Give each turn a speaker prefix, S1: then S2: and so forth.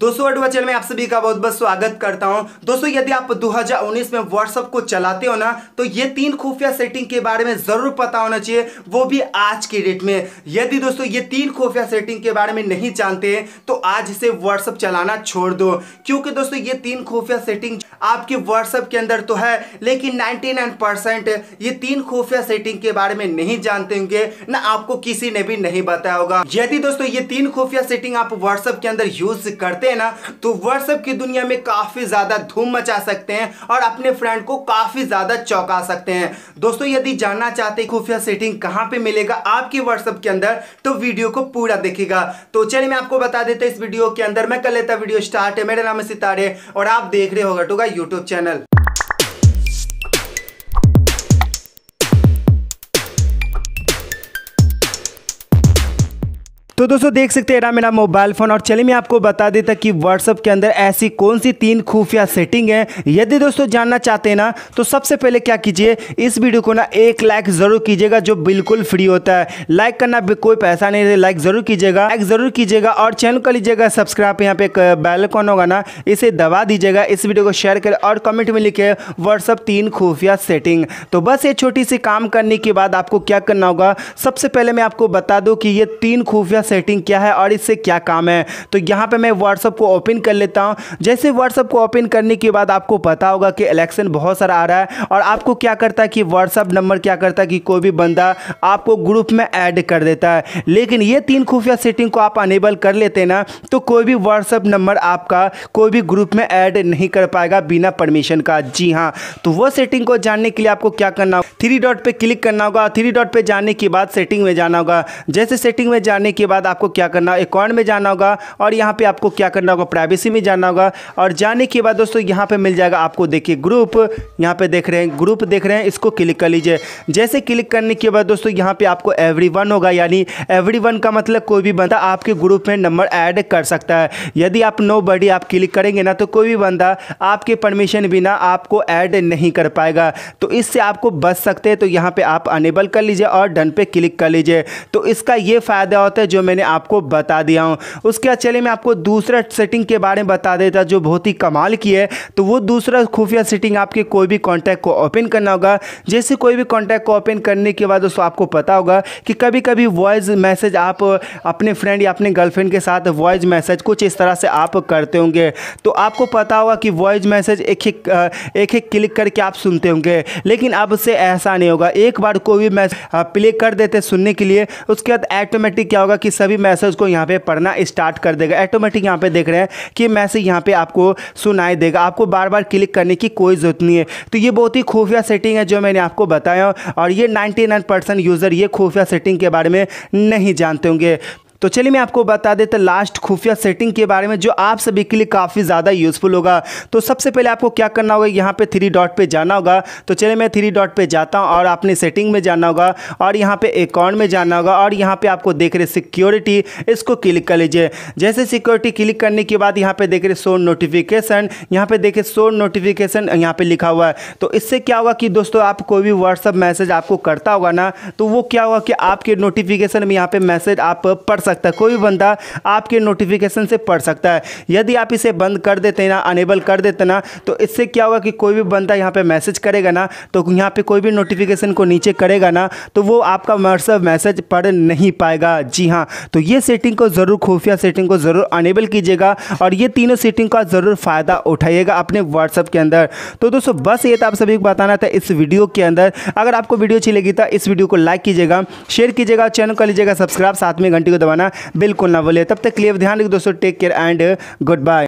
S1: दोस्तों अडवा चैनल में आप सभी का बहुत बहुत स्वागत करता हूं दोस्तों यदि आप 2019 में व्हाट्सअप को चलाते हो ना तो ये तीन खुफिया सेटिंग के बारे में ज़रूर पता होना चाहिए वो भी आज की डेट में यदि दोस्तों ये तीन खुफिया सेटिंग के बारे में नहीं जानते तो आज से व्हाट्सअप चलाना छोड़ दो क्योंकि दोस्तों ये तीन खुफिया सेटिंग आपके व्हाट्सएप के अंदर तो है लेकिन 99% ये तीन खुफिया सेटिंग के बारे में नहीं जानते होंगे ना आपको किसी ने भी नहीं बताया होगा यदि दोस्तों ये तीन खुफिया सेटिंग आप व्हाट्सएप के अंदर यूज करते हैं ना तो व्हाट्सएप की दुनिया में काफी ज्यादा धूम मचा सकते हैं और अपने फ्रेंड को काफी ज्यादा चौंका सकते हैं दोस्तों यदि जानना चाहते खुफिया सेटिंग कहाँ पे मिलेगा आपके व्हाट्सएप के अंदर तो वीडियो को पूरा देखेगा तो चलिए मैं आपको बता देता इस वीडियो के अंदर मैं कर लेता वीडियो स्टार्ट है मेरा नाम है सितारे और आप देख रहे होगा टूगा यूट्यूब चैनल तो दोस्तों देख सकते हैं मेरा मोबाइल फ़ोन और चलिए मैं आपको बता देता कि व्हाट्सअप के अंदर ऐसी कौन सी तीन खुफिया सेटिंग है यदि दोस्तों जानना चाहते हैं ना तो सबसे पहले क्या कीजिए इस वीडियो को ना एक लाइक ज़रूर कीजिएगा जो बिल्कुल फ्री होता है लाइक करना भी कोई पैसा नहीं है लाइक ज़रूर कीजिएगा लाइक ज़रूर कीजिएगा और चैनल कर लीजिएगा सब्सक्राइब यहाँ पे एक बेलकॉन होगा ना इसे दबा दीजिएगा इस वीडियो को शेयर करें और कमेंट में लिखे व्हाट्सअप तीन खुफिया सेटिंग तो बस ये छोटी सी काम करने के बाद आपको क्या करना होगा सबसे पहले मैं आपको बता दूँ कि ये तीन खुफिया सेटिंग क्या है और इससे क्या काम है तो यहाँ पर मैं व्हाट्सअप को ओपन कर लेता हूँ जैसे व्हाट्सअप को ओपन करने के बाद आपको पता होगा कि इलेक्शन बहुत सारा आ रहा है और आपको क्या करता है कि व्हाट्सअप नंबर क्या करता है कि कोई भी बंदा आपको ग्रुप में ऐड कर देता है लेकिन ये तीन खुफिया सेटिंग को आप अनेबल कर लेते ना तो कोई भी व्हाट्सअप नंबर आपका कोई भी ग्रुप में ऐड नहीं कर पाएगा बिना परमिशन का जी हाँ तो वो सेटिंग को जानने के लिए आपको क्या करना होगा थ्री डॉट पे क्लिक करना होगा थ्री डॉट पे जाने के बाद सेटिंग में जाना होगा जैसे सेटिंग में जाने के बाद आपको क्या करना होगा अकाउंट में जाना होगा और यहाँ पे आपको क्या करना होगा प्राइवेसी में जाना होगा और जाने के बाद दोस्तों यहाँ पे मिल जाएगा आपको देखिए ग्रुप यहाँ पे देख रहे हैं ग्रुप देख रहे हैं इसको क्लिक कर लीजिए जैसे क्लिक करने के बाद दोस्तों यहाँ पे आपको एवरी होगा यानी एवरी का मतलब कोई भी बंदा आपके ग्रुप में नंबर ऐड कर सकता है यदि आप नो आप क्लिक करेंगे ना तो कोई भी बंदा आपके परमिशन बिना आपको ऐड नहीं कर पाएगा तो इससे आपको बच सकते हैं तो यहाँ पर आप अनेबल कर लीजिए और डन पे क्लिक कर लीजिए तो इसका ये फ़ायदा होता है जो मैंने आपको बता दिया हूँ उसके बाद चलिए मैं आपको दूसरा सेटिंग के बारे में बता देता जो बहुत ही कमाल की है तो वो दूसरा खुफिया सेटिंग आपके कोई भी कॉन्टैक्ट को ओपन करना होगा जैसे कोई भी कॉन्टैक्ट को ओपन करने के बाद दोस्तों आपको पता होगा कि कभी कभी वॉइस मैसेज आप अपने फ्रेंड या अपने गर्लफ्रेंड के साथ वॉइस मैसेज कुछ इस तरह से आप करते होंगे तो आपको पता होगा कि वॉइस मैसेज एक एक एक एक क्लिक करके आप सुनते होंगे लेकिन अब से ऐसा नहीं होगा एक बार कोई भी मैसेज प्ले हाँ, कर देते सुनने के लिए उसके बाद ऑटोमेटिक क्या होगा कि सभी मैसेज को यहाँ पे पढ़ना स्टार्ट कर देगा ऑटोमेटिक यहाँ पे देख रहे हैं कि मैसेज यहाँ पे आपको सुनाई देगा आपको बार बार क्लिक करने की कोई ज़रूरत नहीं है तो ये बहुत ही खुफिया सेटिंग है जो मैंने आपको बताया और ये नाइन्टी यूज़र ये खुफिया सेटिंग के बारे में नहीं जानते होंगे तो चलिए मैं आपको बता देता लास्ट खुफिया सेटिंग के बारे में जो आप सभी के लिए काफ़ी ज़्यादा यूज़फुल होगा तो सबसे पहले आपको क्या करना होगा यहाँ पे थ्री डॉट पे जाना होगा तो चलिए मैं थ्री डॉट पे जाता हूँ और आपने सेटिंग में जाना होगा और यहाँ पे अकाउंट में जाना होगा और यहाँ पे आपको देख रहे सिक्योरिटी इसको क्लिक कर लीजिए जैसे सिक्योरिटी क्लिक करने के बाद यहाँ पे देख रहे सो नोटिफिकेशन यहाँ पे देखे सो नोटिफिकेशन यहाँ पे लिखा हुआ है तो इससे क्या होगा कि दोस्तों आप कोई भी व्हाट्सअप मैसेज आपको करता होगा ना तो वो क्या होगा कि आपके नोटिफिकेशन में यहाँ पे मैसेज आप पढ़ सकता है कोई भी बंदा आपके नोटिफिकेशन से पढ़ सकता है यदि आप इसे बंद कर देते ना अनेबल कर देते ना तो इससे क्या होगा कि कोई भी बंदा यहाँ पर मैसेज करेगा ना तो यहाँ पर कोई भी नोटिफिकेशन को नीचे करेगा ना तो वो आपका व्हाट्सअप मैसेज पढ़ नहीं पाएगा जी हाँ तो ये सेटिंग को ज़रूर खुफिया सेटिंग को ज़रूर अनेबल कीजिएगा और ये तीनों सेटिंग का ज़रूर फ़ायदा उठाइएगा अपने व्हाट्सअप के अंदर तो दोस्तों बस ये तो आप सभी को बताना था इस वीडियो के अंदर अगर आपको वीडियो अच्छी लगी तो इस वीडियो को लाइक कीजिएगा शेयर कीजिएगा चैनल कर लीजिएगा सब्सक्राइब साथ में घंटी को दबाना बिल्कुल ना भूलिए तब तक क्लियर लिए ध्यान रखिए दोस्तों take care and good bye